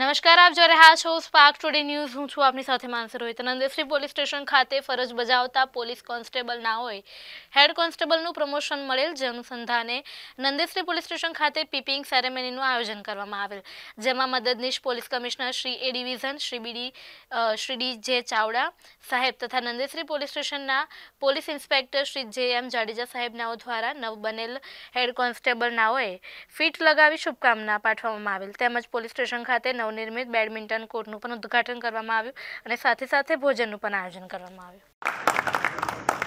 નમસ્કાર આપ જોઈ રહ્યા છો સ્પાર્ક ટુડે ન્યૂઝ હું છું આપની સાથે માનસર રોહિત નંદેશ્રી પોલીસ સ્ટેશન ખાતે ફરજ બજાવતા પોલીસ કોન્સ્ટેબલ ના હોય હેડ કોન્સ્ટેબલનું પ્રમોશન મળેલ જે અનુસંધાને નંદેશ્રી પોલીસ સ્ટેશન ખાતે પીપિંગ સેરેમનીનું આયોજન કરવામાં આવેલ જેમાં મદદનીશ police commissioner Shri A division Shri B D Shri D J Chavda સાહેબ તથા નંદેશ્રી પોલીસ સ્ટેશનના police inspector Shri J M Jadeja સાહેબ નાઓ દ્વારા નવ બનેલ હેડ કોન્સ્ટેબલ નાઓએ ફીટ લગાવી શુભકામના પાઠવવામાં આવેલ તેમજ પોલીસ સ્ટેશન ખાતે નવ નવનિર્મિત બેડમિન્ટન કોર્ટનું પણ ઉદ્ઘાટન કરવામાં આવ્યું અને સાથે સાથે ભોજનનું પણ આયોજન કરવામાં આવ્યું